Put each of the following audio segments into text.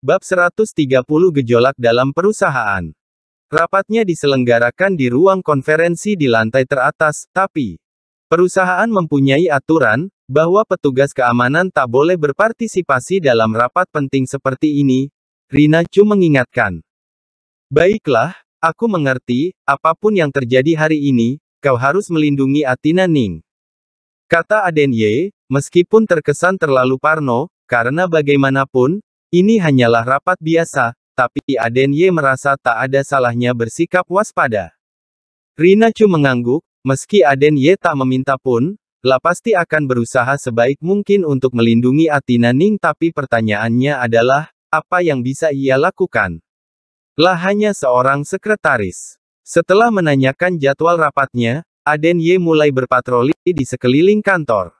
Bab 130 Gejolak dalam Perusahaan. Rapatnya diselenggarakan di ruang konferensi di lantai teratas, tapi perusahaan mempunyai aturan bahwa petugas keamanan tak boleh berpartisipasi dalam rapat penting seperti ini. Rina Chu mengingatkan. Baiklah, aku mengerti, apapun yang terjadi hari ini, kau harus melindungi Atina Ning. Kata Aden Ye, meskipun terkesan terlalu parno, karena bagaimanapun, ini hanyalah rapat biasa, tapi Aden Ye merasa tak ada salahnya bersikap waspada. Rina Chu mengangguk, meski Aden Ye tak meminta pun, La pasti akan berusaha sebaik mungkin untuk melindungi Atina Ning tapi pertanyaannya adalah, apa yang bisa ia lakukan? Lah hanya seorang sekretaris. Setelah menanyakan jadwal rapatnya, Aden Ye mulai berpatroli di sekeliling kantor.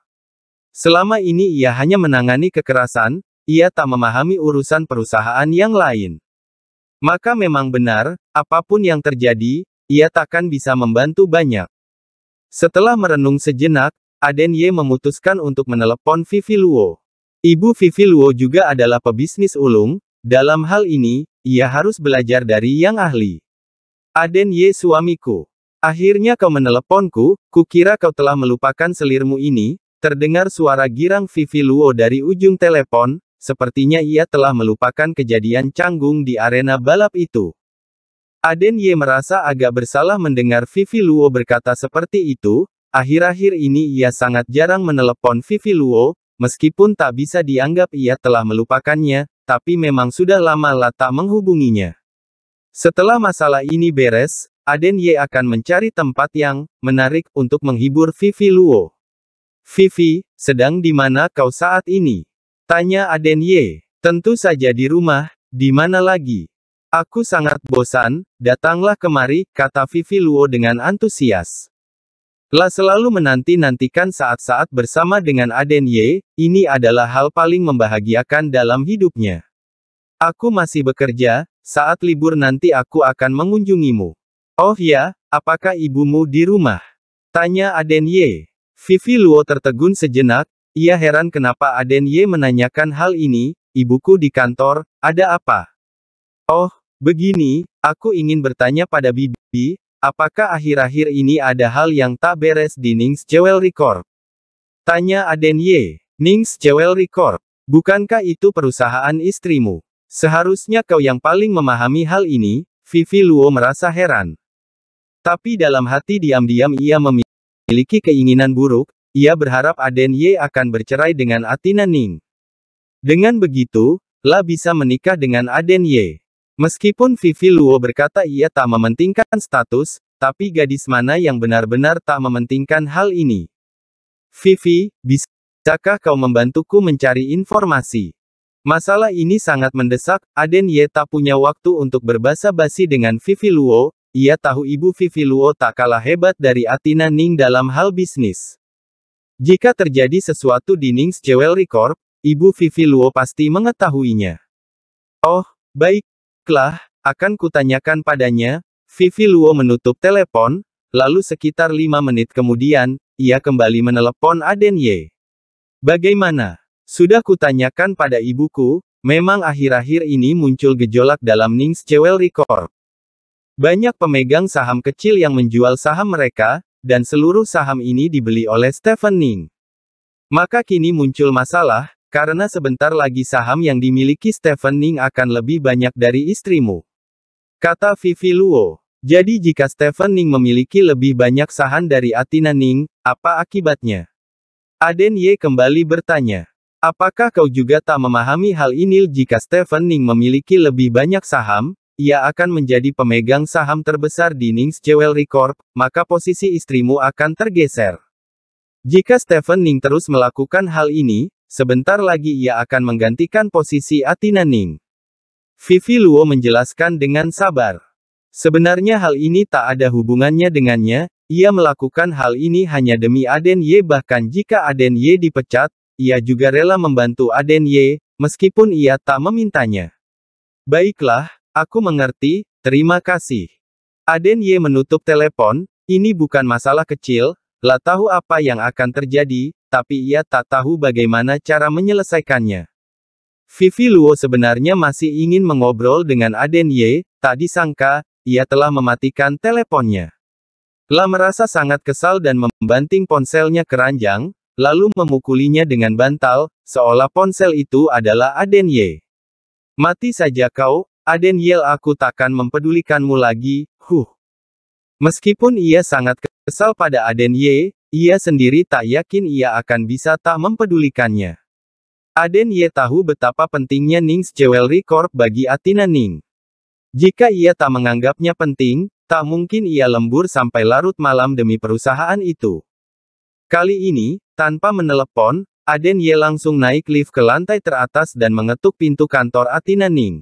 Selama ini ia hanya menangani kekerasan, ia tak memahami urusan perusahaan yang lain. Maka memang benar, apapun yang terjadi, ia takkan bisa membantu banyak. Setelah merenung sejenak, Aden Ye memutuskan untuk menelepon Vivi Luo. Ibu Vivi Luo juga adalah pebisnis ulung, dalam hal ini, ia harus belajar dari yang ahli. Aden Ye suamiku. Akhirnya kau meneleponku, kukira kau telah melupakan selirmu ini, terdengar suara girang Vivi Luo dari ujung telepon, Sepertinya ia telah melupakan kejadian canggung di arena balap itu. Aden Ye merasa agak bersalah mendengar Vivi Luo berkata seperti itu, akhir-akhir ini ia sangat jarang menelepon Vivi Luo, meskipun tak bisa dianggap ia telah melupakannya, tapi memang sudah lama lah tak menghubunginya. Setelah masalah ini beres, Aden Ye akan mencari tempat yang menarik untuk menghibur Vivi Luo. Vivi, sedang di mana kau saat ini? Tanya Aden Ye. Tentu saja di rumah, di mana lagi? Aku sangat bosan, datanglah kemari, kata Vivi Luo dengan antusias. Lah selalu menanti-nantikan saat-saat bersama dengan Aden Ye, ini adalah hal paling membahagiakan dalam hidupnya. Aku masih bekerja, saat libur nanti aku akan mengunjungimu. Oh ya, apakah ibumu di rumah? Tanya Aden Ye. Vivi Luo tertegun sejenak, ia heran kenapa Aden Ye menanyakan hal ini, ibuku di kantor, ada apa? Oh, begini, aku ingin bertanya pada Bibi, apakah akhir-akhir ini ada hal yang tak beres di Nings Jewel Record? Tanya Aden Ye, Nings Jewel Record, bukankah itu perusahaan istrimu? Seharusnya kau yang paling memahami hal ini, Vivi Luo merasa heran. Tapi dalam hati diam-diam ia memiliki keinginan buruk, ia berharap Aden Ye akan bercerai dengan Atina Ning. Dengan begitu, La bisa menikah dengan Aden Ye. Meskipun Vivi Luo berkata ia tak mementingkan status, tapi gadis mana yang benar-benar tak mementingkan hal ini? Vivi, bisakah kau membantuku mencari informasi? Masalah ini sangat mendesak, Aden Ye tak punya waktu untuk berbahasa basi dengan Vivi Luo, ia tahu ibu Vivi Luo tak kalah hebat dari Atina Ning dalam hal bisnis. Jika terjadi sesuatu di Nings Jewelry Corp, Ibu Vivi Luo pasti mengetahuinya. Oh, baiklah, akan kutanyakan padanya, Vivi Luo menutup telepon, lalu sekitar lima menit kemudian, ia kembali menelepon Aden Ye. Bagaimana? Sudah kutanyakan pada ibuku, memang akhir-akhir ini muncul gejolak dalam Nings Jewelry Corp. Banyak pemegang saham kecil yang menjual saham mereka, dan seluruh saham ini dibeli oleh Stephen Ning. Maka kini muncul masalah, karena sebentar lagi saham yang dimiliki Stephen Ning akan lebih banyak dari istrimu. Kata Vivi Luo. Jadi jika Stephen Ning memiliki lebih banyak saham dari Atina Ning, apa akibatnya? Aden Ye kembali bertanya. Apakah kau juga tak memahami hal ini jika Stephen Ning memiliki lebih banyak saham, ia akan menjadi pemegang saham terbesar di Nings Jewelry Corp, maka posisi istrimu akan tergeser. Jika Stephen Ning terus melakukan hal ini, sebentar lagi ia akan menggantikan posisi Atina Ning. Vivi Luo menjelaskan dengan sabar. Sebenarnya hal ini tak ada hubungannya dengannya, ia melakukan hal ini hanya demi Aden Ye bahkan jika Aden Ye dipecat, ia juga rela membantu Aden Ye, meskipun ia tak memintanya. Baiklah, Aku mengerti, terima kasih. Aden Ye menutup telepon, ini bukan masalah kecil, lah tahu apa yang akan terjadi, tapi ia tak tahu bagaimana cara menyelesaikannya. Vivi Luo sebenarnya masih ingin mengobrol dengan Aden Ye, tak disangka, ia telah mematikan teleponnya. La merasa sangat kesal dan membanting ponselnya ke ranjang, lalu memukulinya dengan bantal, seolah ponsel itu adalah Aden Ye. Mati saja kau, Aden Yel aku takkan mempedulikanmu lagi, huh. Meskipun ia sangat kesal pada Aden Ye, ia sendiri tak yakin ia akan bisa tak mempedulikannya. Aden Ye tahu betapa pentingnya Ning's Jewelry Corp bagi Atina Ning. Jika ia tak menganggapnya penting, tak mungkin ia lembur sampai larut malam demi perusahaan itu. Kali ini, tanpa menelepon, Aden Ye langsung naik lift ke lantai teratas dan mengetuk pintu kantor Atina Ning.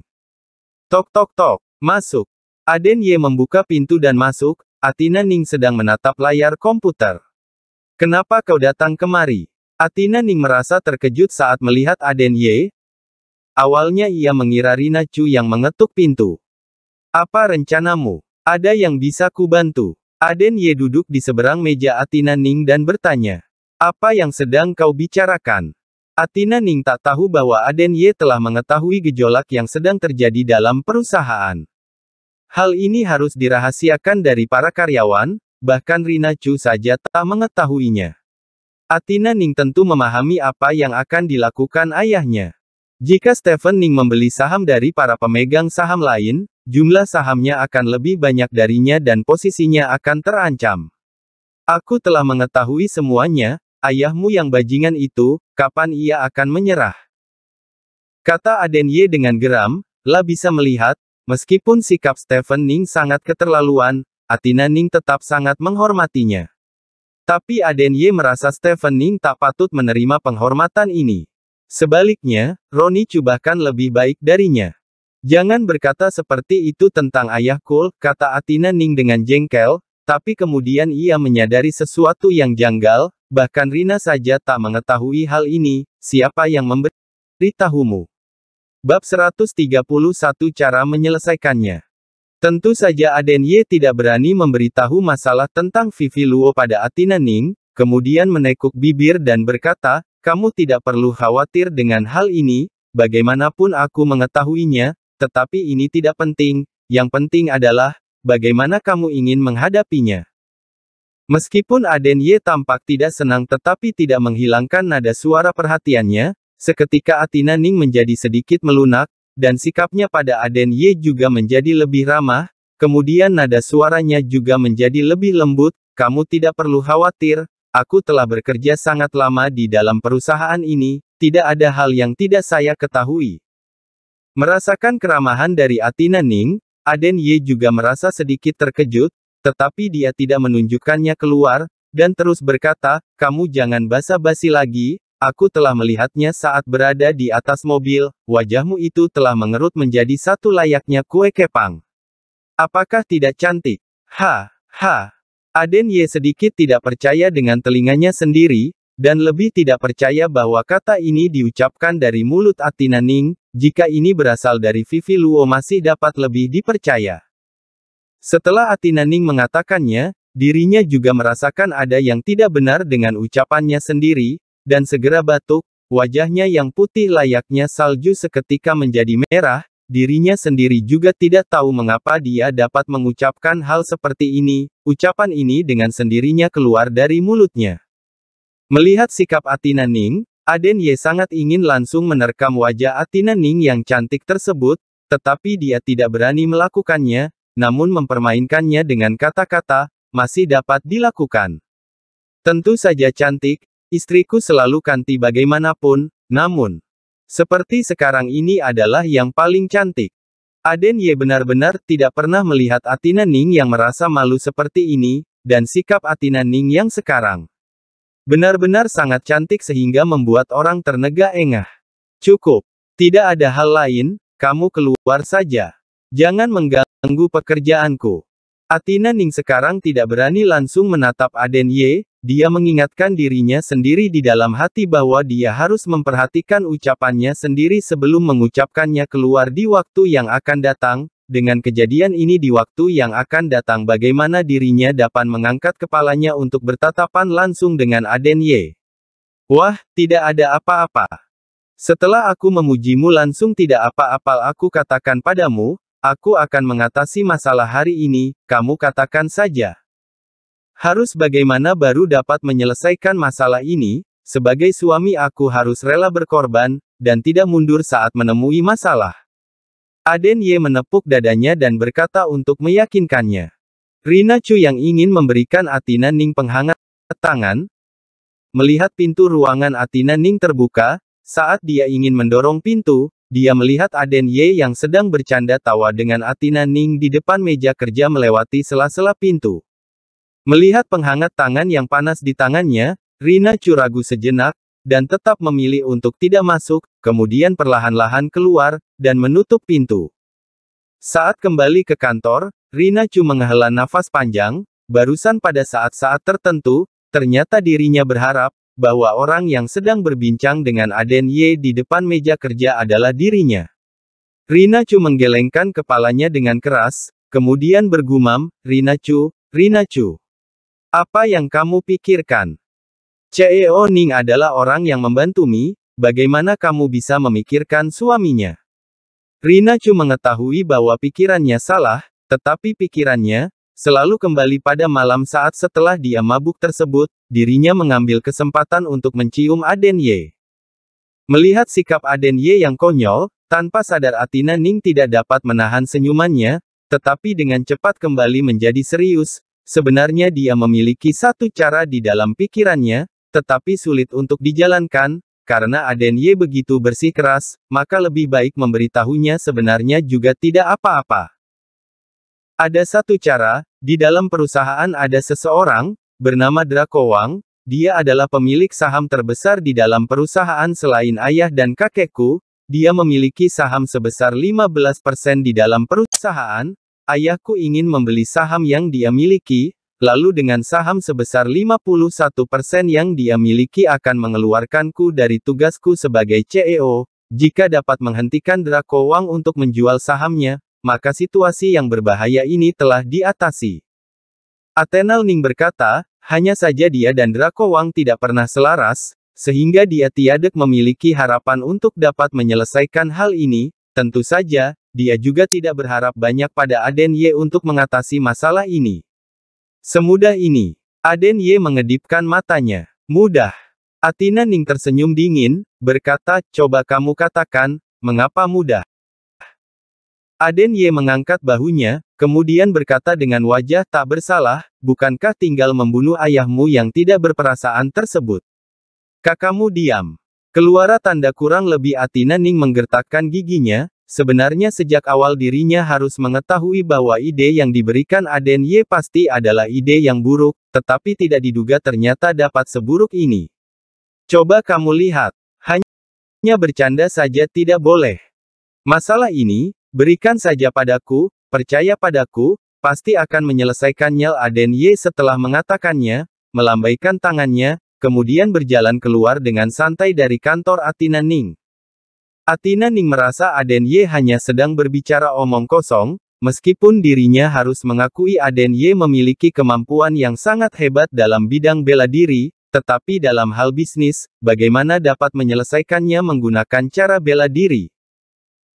Tok tok tok, masuk. Aden Ye membuka pintu dan masuk, Atina Ning sedang menatap layar komputer. Kenapa kau datang kemari? Atina Ning merasa terkejut saat melihat Aden Ye. Awalnya ia mengira Rina Chu yang mengetuk pintu. Apa rencanamu? Ada yang bisa kubantu? Aden Ye duduk di seberang meja Atina Ning dan bertanya. Apa yang sedang kau bicarakan? Atina Ning tak tahu bahwa Aden Ye telah mengetahui gejolak yang sedang terjadi dalam perusahaan. Hal ini harus dirahasiakan dari para karyawan, bahkan Rina Chu saja tak mengetahuinya. Atina Ning tentu memahami apa yang akan dilakukan ayahnya. Jika Stephen Ning membeli saham dari para pemegang saham lain, jumlah sahamnya akan lebih banyak darinya dan posisinya akan terancam. Aku telah mengetahui semuanya, Ayahmu yang bajingan itu, kapan ia akan menyerah? Kata Aden Ye dengan geram, La bisa melihat, meskipun sikap Stephen Ning sangat keterlaluan, Atina Ning tetap sangat menghormatinya. Tapi Aden Ye merasa Stephen Ning tak patut menerima penghormatan ini. Sebaliknya, Roni cubahkan lebih baik darinya. Jangan berkata seperti itu tentang ayah ayahku, kata Atina Ning dengan jengkel, tapi kemudian ia menyadari sesuatu yang janggal, Bahkan Rina saja tak mengetahui hal ini, siapa yang memberitahumu. Bab 131 Cara Menyelesaikannya Tentu saja Aden Ye tidak berani memberitahu masalah tentang Vivi Luo pada Atina Ning, kemudian menekuk bibir dan berkata, kamu tidak perlu khawatir dengan hal ini, bagaimanapun aku mengetahuinya, tetapi ini tidak penting, yang penting adalah, bagaimana kamu ingin menghadapinya. Meskipun Aden Ye tampak tidak senang tetapi tidak menghilangkan nada suara perhatiannya, seketika Atina Ning menjadi sedikit melunak, dan sikapnya pada Aden Ye juga menjadi lebih ramah, kemudian nada suaranya juga menjadi lebih lembut, kamu tidak perlu khawatir, aku telah bekerja sangat lama di dalam perusahaan ini, tidak ada hal yang tidak saya ketahui. Merasakan keramahan dari Atina Ning, Aden Ye juga merasa sedikit terkejut, tetapi dia tidak menunjukkannya keluar, dan terus berkata, kamu jangan basa-basi lagi, aku telah melihatnya saat berada di atas mobil, wajahmu itu telah mengerut menjadi satu layaknya kue kepang. Apakah tidak cantik? Ha, ha. Aden Ye sedikit tidak percaya dengan telinganya sendiri, dan lebih tidak percaya bahwa kata ini diucapkan dari mulut Atina Ning, jika ini berasal dari Vivi Luo masih dapat lebih dipercaya. Setelah Atina Ning mengatakannya, dirinya juga merasakan ada yang tidak benar dengan ucapannya sendiri, dan segera batuk, wajahnya yang putih layaknya salju seketika menjadi merah, dirinya sendiri juga tidak tahu mengapa dia dapat mengucapkan hal seperti ini, ucapan ini dengan sendirinya keluar dari mulutnya. Melihat sikap Atina Ning, Aden Ye sangat ingin langsung menerkam wajah Atina Ning yang cantik tersebut, tetapi dia tidak berani melakukannya, namun mempermainkannya dengan kata-kata, masih dapat dilakukan. Tentu saja cantik, istriku selalu kanti bagaimanapun, namun, seperti sekarang ini adalah yang paling cantik. Aden Ye benar-benar tidak pernah melihat Atina Ning yang merasa malu seperti ini, dan sikap Atina Ning yang sekarang. Benar-benar sangat cantik sehingga membuat orang ternegah engah. Cukup. Tidak ada hal lain, kamu keluar saja. Jangan mengganggu pekerjaanku. Atina Ning sekarang tidak berani langsung menatap Aden Ye, dia mengingatkan dirinya sendiri di dalam hati bahwa dia harus memperhatikan ucapannya sendiri sebelum mengucapkannya keluar di waktu yang akan datang, dengan kejadian ini di waktu yang akan datang bagaimana dirinya dapat mengangkat kepalanya untuk bertatapan langsung dengan Aden Ye. Wah, tidak ada apa-apa. Setelah aku memujimu langsung tidak apa-apa aku katakan padamu, Aku akan mengatasi masalah hari ini, kamu katakan saja. Harus bagaimana baru dapat menyelesaikan masalah ini, sebagai suami aku harus rela berkorban, dan tidak mundur saat menemui masalah. Aden Ye menepuk dadanya dan berkata untuk meyakinkannya. Rina Chu yang ingin memberikan Atina Ning penghangat tangan, melihat pintu ruangan Atina Ning terbuka, saat dia ingin mendorong pintu, dia melihat Aden Ye yang sedang bercanda tawa dengan Atina Ning di depan meja kerja melewati sela-sela pintu. Melihat penghangat tangan yang panas di tangannya, Rina curagu sejenak, dan tetap memilih untuk tidak masuk, kemudian perlahan-lahan keluar, dan menutup pintu. Saat kembali ke kantor, Rina cuma menghela nafas panjang, barusan pada saat-saat tertentu, ternyata dirinya berharap, bahwa orang yang sedang berbincang dengan Aden Ye di depan meja kerja adalah dirinya. Rina Chu menggelengkan kepalanya dengan keras, kemudian bergumam, Rina Chu, Rina Chu. Apa yang kamu pikirkan? CEO Ning adalah orang yang membantu Mi, bagaimana kamu bisa memikirkan suaminya? Rina Chu mengetahui bahwa pikirannya salah, tetapi pikirannya, selalu kembali pada malam saat setelah dia mabuk tersebut, dirinya mengambil kesempatan untuk mencium Aden Ye. Melihat sikap Aden Ye yang konyol, tanpa sadar Atina Ning tidak dapat menahan senyumannya, tetapi dengan cepat kembali menjadi serius, sebenarnya dia memiliki satu cara di dalam pikirannya, tetapi sulit untuk dijalankan, karena Aden Ye begitu bersih keras, maka lebih baik memberitahunya sebenarnya juga tidak apa-apa. Ada satu cara, di dalam perusahaan ada seseorang, bernama Draco Wang, dia adalah pemilik saham terbesar di dalam perusahaan selain ayah dan kakekku, dia memiliki saham sebesar 15% di dalam perusahaan, ayahku ingin membeli saham yang dia miliki, lalu dengan saham sebesar 51% yang dia miliki akan mengeluarkanku dari tugasku sebagai CEO, jika dapat menghentikan Draco Wang untuk menjual sahamnya, maka situasi yang berbahaya ini telah diatasi. Athena Ning berkata, hanya saja dia dan Draco Wang tidak pernah selaras, sehingga dia tiadek memiliki harapan untuk dapat menyelesaikan hal ini, tentu saja, dia juga tidak berharap banyak pada Aden Ye untuk mengatasi masalah ini. Semudah ini, Aden Ye mengedipkan matanya. Mudah. Atina Ning tersenyum dingin, berkata, coba kamu katakan, mengapa mudah? Aden Ye mengangkat bahunya, kemudian berkata dengan wajah tak bersalah, bukankah tinggal membunuh ayahmu yang tidak berperasaan tersebut? Kakamu diam. Keluara tanda kurang lebih Atina Ning menggertakkan giginya, sebenarnya sejak awal dirinya harus mengetahui bahwa ide yang diberikan Aden Ye pasti adalah ide yang buruk, tetapi tidak diduga ternyata dapat seburuk ini. Coba kamu lihat, hanya bercanda saja tidak boleh. Masalah ini, Berikan saja padaku, percaya padaku, pasti akan menyelesaikannya. Aden Ye setelah mengatakannya, melambaikan tangannya, kemudian berjalan keluar dengan santai dari kantor Atina Ning. Atina Ning merasa Aden Ye hanya sedang berbicara omong kosong, meskipun dirinya harus mengakui Aden Ye memiliki kemampuan yang sangat hebat dalam bidang bela diri, tetapi dalam hal bisnis, bagaimana dapat menyelesaikannya menggunakan cara bela diri.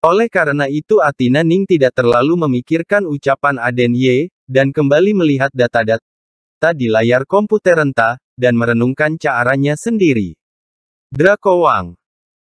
Oleh karena itu Atina Ning tidak terlalu memikirkan ucapan Aden Ye, dan kembali melihat data-data di layar komputer renta, dan merenungkan caranya sendiri. Draco Wang.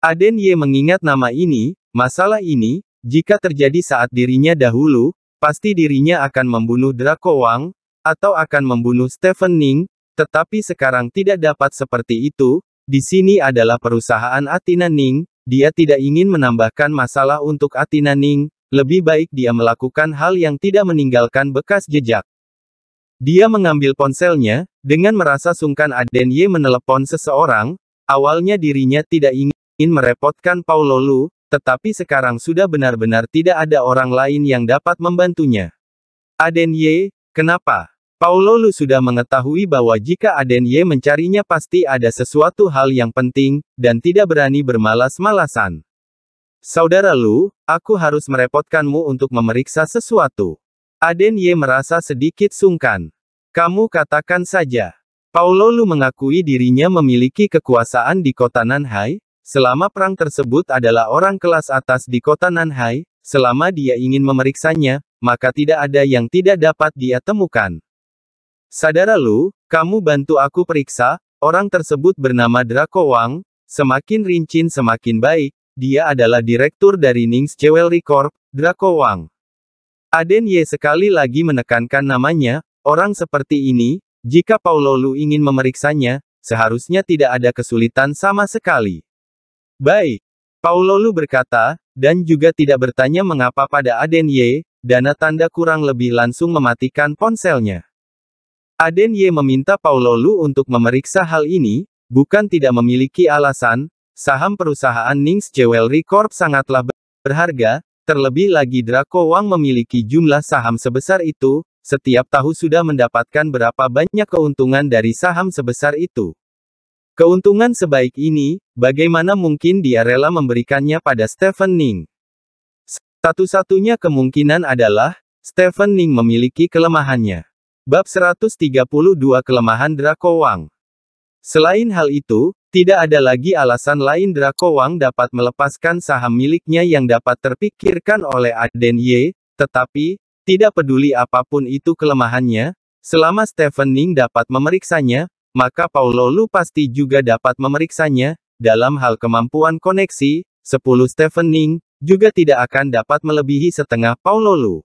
Aden Ye mengingat nama ini, masalah ini, jika terjadi saat dirinya dahulu, pasti dirinya akan membunuh Draco Wang, atau akan membunuh Stephen Ning, tetapi sekarang tidak dapat seperti itu, di sini adalah perusahaan Atina Ning, dia tidak ingin menambahkan masalah untuk Atina Ning, lebih baik dia melakukan hal yang tidak meninggalkan bekas jejak. Dia mengambil ponselnya, dengan merasa sungkan Aden Ye menelepon seseorang, awalnya dirinya tidak ingin merepotkan Paulo Lu, tetapi sekarang sudah benar-benar tidak ada orang lain yang dapat membantunya. Aden Ye, kenapa? Paulo Lu sudah mengetahui bahwa jika Aden Ye mencarinya pasti ada sesuatu hal yang penting, dan tidak berani bermalas-malasan. Saudara Lu, aku harus merepotkanmu untuk memeriksa sesuatu. Aden Ye merasa sedikit sungkan. Kamu katakan saja. Paulo Lu mengakui dirinya memiliki kekuasaan di kota Nanhai, selama perang tersebut adalah orang kelas atas di kota Nanhai, selama dia ingin memeriksanya, maka tidak ada yang tidak dapat dia temukan. Saudara Lu, kamu bantu aku periksa, orang tersebut bernama Draco Wang, semakin rincin semakin baik, dia adalah direktur dari Ning's Jewelry Corp, Draco Wang. Aden Ye sekali lagi menekankan namanya, orang seperti ini, jika Paulo Lu ingin memeriksanya, seharusnya tidak ada kesulitan sama sekali. Baik, Paulo Lu berkata, dan juga tidak bertanya mengapa pada Aden Ye, dana tanda kurang lebih langsung mematikan ponselnya. Aden Ye meminta Paulo Lu untuk memeriksa hal ini, bukan tidak memiliki alasan, saham perusahaan Nings Jewelry Corp sangatlah berharga, terlebih lagi Draco Wang memiliki jumlah saham sebesar itu, setiap tahu sudah mendapatkan berapa banyak keuntungan dari saham sebesar itu. Keuntungan sebaik ini, bagaimana mungkin dia rela memberikannya pada Stephen Ning? Satu-satunya kemungkinan adalah, Stephen Ning memiliki kelemahannya. Bab 132 Kelemahan Draco Wang Selain hal itu, tidak ada lagi alasan lain Draco Wang dapat melepaskan saham miliknya yang dapat terpikirkan oleh Aden Ye, tetapi, tidak peduli apapun itu kelemahannya, selama Stephen Ning dapat memeriksanya, maka Paulo Lu pasti juga dapat memeriksanya, dalam hal kemampuan koneksi, 10 Stephen Ning, juga tidak akan dapat melebihi setengah Paulo Lu.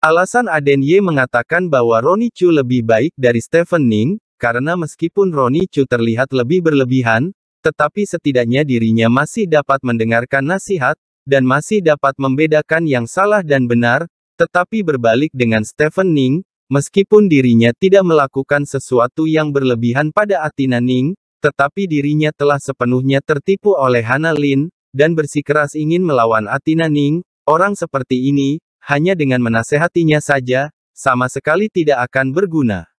Alasan Aden Ye mengatakan bahwa Roni Chu lebih baik dari Stephen Ning, karena meskipun Roni Chu terlihat lebih berlebihan, tetapi setidaknya dirinya masih dapat mendengarkan nasihat, dan masih dapat membedakan yang salah dan benar, tetapi berbalik dengan Stephen Ning, meskipun dirinya tidak melakukan sesuatu yang berlebihan pada Atina Ning, tetapi dirinya telah sepenuhnya tertipu oleh Hana Lin, dan bersikeras ingin melawan Atina Ning, orang seperti ini, hanya dengan menasehatinya saja, sama sekali tidak akan berguna.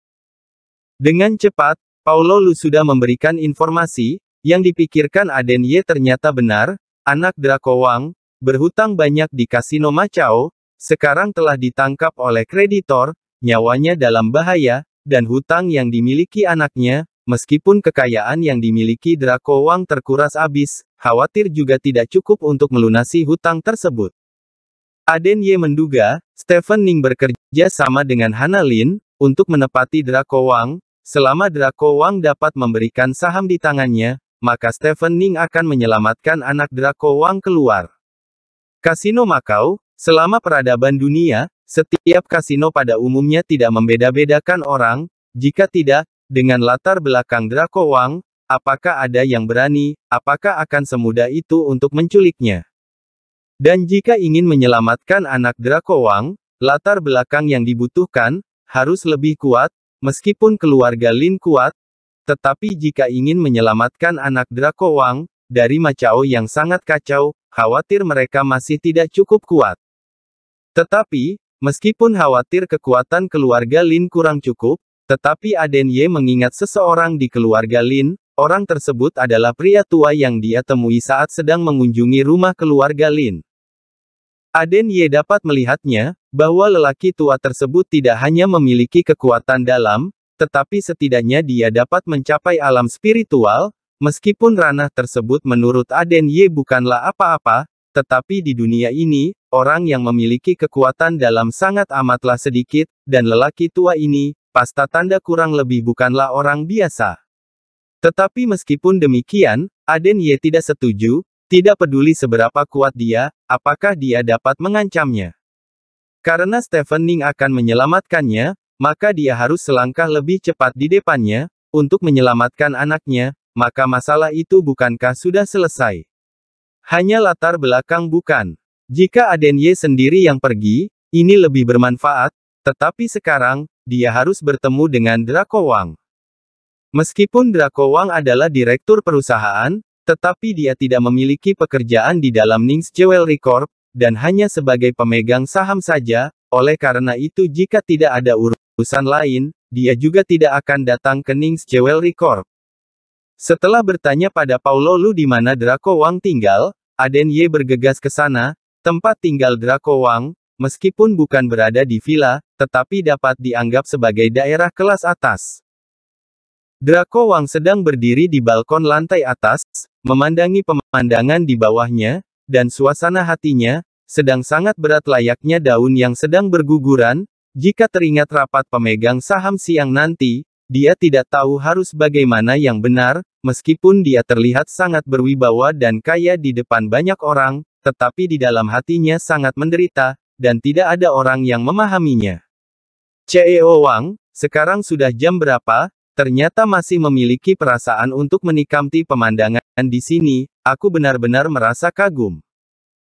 Dengan cepat, Paulo Lu sudah memberikan informasi, yang dipikirkan Aden Ye ternyata benar, anak Draco Wang, berhutang banyak di kasino Macau, sekarang telah ditangkap oleh kreditor, nyawanya dalam bahaya, dan hutang yang dimiliki anaknya, Meskipun kekayaan yang dimiliki Draco Wang terkuras habis, khawatir juga tidak cukup untuk melunasi hutang tersebut. Aden Ye menduga, Stephen Ning bekerja sama dengan Hana Lin, untuk menepati Draco Wang, selama Draco Wang dapat memberikan saham di tangannya, maka Stephen Ning akan menyelamatkan anak Draco Wang keluar. Kasino Makau, selama peradaban dunia, setiap kasino pada umumnya tidak membeda-bedakan orang, jika tidak, dengan latar belakang Draco Wang, apakah ada yang berani, apakah akan semudah itu untuk menculiknya? Dan jika ingin menyelamatkan anak Draco Wang, latar belakang yang dibutuhkan, harus lebih kuat, meskipun keluarga Lin kuat, tetapi jika ingin menyelamatkan anak Draco Wang, dari Macau yang sangat kacau, khawatir mereka masih tidak cukup kuat. Tetapi, meskipun khawatir kekuatan keluarga Lin kurang cukup, tetapi Aden Ye mengingat seseorang di keluarga Lin, orang tersebut adalah pria tua yang dia temui saat sedang mengunjungi rumah keluarga Lin. Aden Ye dapat melihatnya, bahwa lelaki tua tersebut tidak hanya memiliki kekuatan dalam, tetapi setidaknya dia dapat mencapai alam spiritual, meskipun ranah tersebut menurut Aden Ye bukanlah apa-apa, tetapi di dunia ini, orang yang memiliki kekuatan dalam sangat amatlah sedikit, dan lelaki tua ini, pasta tanda kurang lebih bukanlah orang biasa. Tetapi meskipun demikian, Aden Ye tidak setuju, tidak peduli seberapa kuat dia, apakah dia dapat mengancamnya. Karena Stephen Ning akan menyelamatkannya, maka dia harus selangkah lebih cepat di depannya, untuk menyelamatkan anaknya, maka masalah itu bukankah sudah selesai? Hanya latar belakang bukan. Jika Aden Ye sendiri yang pergi, ini lebih bermanfaat, tetapi sekarang, dia harus bertemu dengan Draco Wang. Meskipun Draco Wang adalah direktur perusahaan, tetapi dia tidak memiliki pekerjaan di dalam Nings Jewelry Corp, dan hanya sebagai pemegang saham saja, oleh karena itu jika tidak ada urusan lain, dia juga tidak akan datang ke Nings Jewelry Corp. Setelah bertanya pada Paulo Lu di mana Draco Wang tinggal, Aden Ye bergegas ke sana, tempat tinggal Draco Wang, meskipun bukan berada di villa, tetapi dapat dianggap sebagai daerah kelas atas. Draco Wang sedang berdiri di balkon lantai atas, memandangi pemandangan di bawahnya, dan suasana hatinya, sedang sangat berat layaknya daun yang sedang berguguran, jika teringat rapat pemegang saham siang nanti, dia tidak tahu harus bagaimana yang benar, meskipun dia terlihat sangat berwibawa dan kaya di depan banyak orang, tetapi di dalam hatinya sangat menderita, dan tidak ada orang yang memahaminya. CEO oh Wang, sekarang sudah jam berapa? ternyata masih memiliki perasaan untuk menikamti pemandangan di sini, aku benar-benar merasa kagum.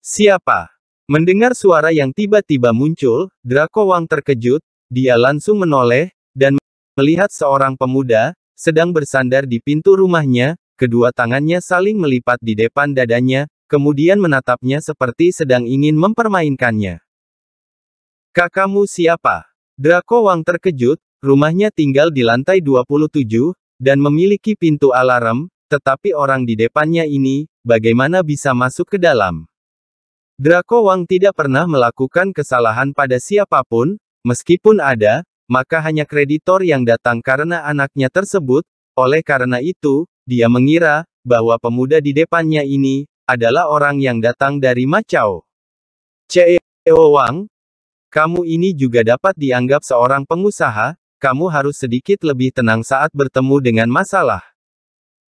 Siapa? Mendengar suara yang tiba-tiba muncul, Draco Wang terkejut, dia langsung menoleh, dan melihat seorang pemuda, sedang bersandar di pintu rumahnya, kedua tangannya saling melipat di depan dadanya, kemudian menatapnya seperti sedang ingin mempermainkannya. Kakakmu siapa? Draco Wang terkejut, Rumahnya tinggal di lantai 27, dan memiliki pintu alarm, tetapi orang di depannya ini, bagaimana bisa masuk ke dalam? Draco Wang tidak pernah melakukan kesalahan pada siapapun, meskipun ada, maka hanya kreditor yang datang karena anaknya tersebut, oleh karena itu, dia mengira, bahwa pemuda di depannya ini, adalah orang yang datang dari Macau. CEO Wang, kamu ini juga dapat dianggap seorang pengusaha, kamu harus sedikit lebih tenang saat bertemu dengan masalah.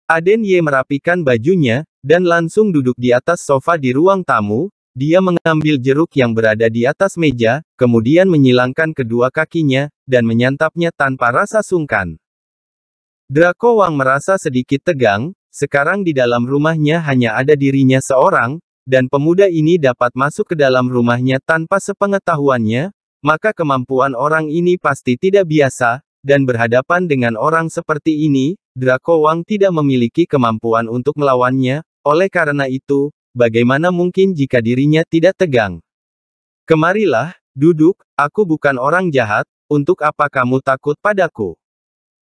Aden Ye merapikan bajunya, dan langsung duduk di atas sofa di ruang tamu, dia mengambil jeruk yang berada di atas meja, kemudian menyilangkan kedua kakinya, dan menyantapnya tanpa rasa sungkan. Draco Wang merasa sedikit tegang, sekarang di dalam rumahnya hanya ada dirinya seorang, dan pemuda ini dapat masuk ke dalam rumahnya tanpa sepengetahuannya, maka kemampuan orang ini pasti tidak biasa, dan berhadapan dengan orang seperti ini, Draco Wang tidak memiliki kemampuan untuk melawannya, oleh karena itu, bagaimana mungkin jika dirinya tidak tegang? Kemarilah, duduk, aku bukan orang jahat, untuk apa kamu takut padaku?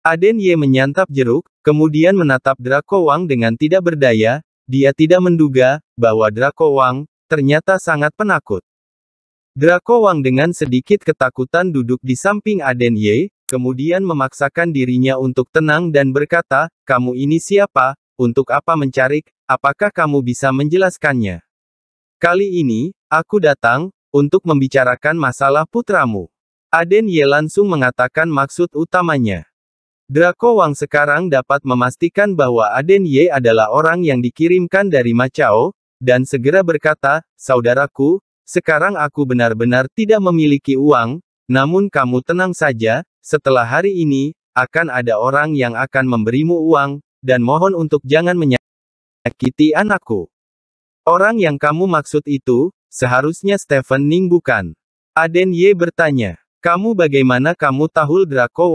Aden Ye menyantap jeruk, kemudian menatap Draco Wang dengan tidak berdaya, dia tidak menduga, bahwa Draco Wang, ternyata sangat penakut. Draco Wang dengan sedikit ketakutan duduk di samping Aden Ye, kemudian memaksakan dirinya untuk tenang dan berkata, kamu ini siapa, untuk apa mencari, apakah kamu bisa menjelaskannya? Kali ini, aku datang, untuk membicarakan masalah putramu. Aden Ye langsung mengatakan maksud utamanya. Draco Wang sekarang dapat memastikan bahwa Aden Ye adalah orang yang dikirimkan dari Macao, dan segera berkata, Saudaraku, sekarang aku benar-benar tidak memiliki uang, namun kamu tenang saja, setelah hari ini, akan ada orang yang akan memberimu uang, dan mohon untuk jangan menyakiti anakku. Orang yang kamu maksud itu, seharusnya Stephen Ning bukan. Aden Ye bertanya, kamu bagaimana kamu tahu Draco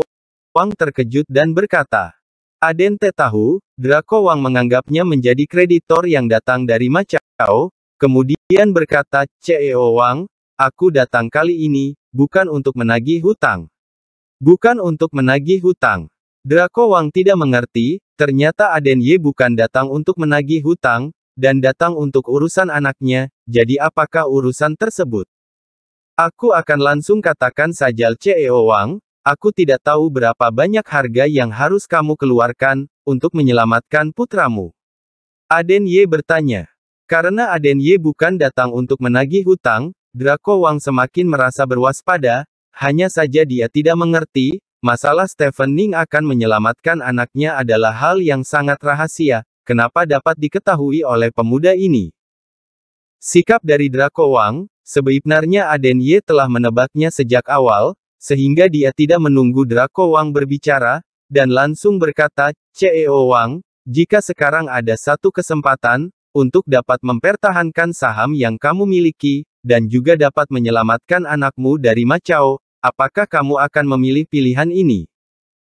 Wang terkejut dan berkata, Aden Te tahu, Draco Wang menganggapnya menjadi kreditor yang datang dari Macau, Kemudian berkata, CEO Wang, aku datang kali ini, bukan untuk menagih hutang. Bukan untuk menagih hutang. Draco Wang tidak mengerti, ternyata Aden Ye bukan datang untuk menagih hutang, dan datang untuk urusan anaknya, jadi apakah urusan tersebut? Aku akan langsung katakan saja CEO Wang, aku tidak tahu berapa banyak harga yang harus kamu keluarkan, untuk menyelamatkan putramu. Aden Ye bertanya. Karena Aden Ye bukan datang untuk menagih hutang, Draco Wang semakin merasa berwaspada, hanya saja dia tidak mengerti, masalah Stephen Ning akan menyelamatkan anaknya adalah hal yang sangat rahasia, kenapa dapat diketahui oleh pemuda ini. Sikap dari Draco Wang, sebenarnya Aden Ye telah menebaknya sejak awal, sehingga dia tidak menunggu Draco Wang berbicara, dan langsung berkata, CEO Wang, jika sekarang ada satu kesempatan, untuk dapat mempertahankan saham yang kamu miliki, dan juga dapat menyelamatkan anakmu dari Macau, apakah kamu akan memilih pilihan ini?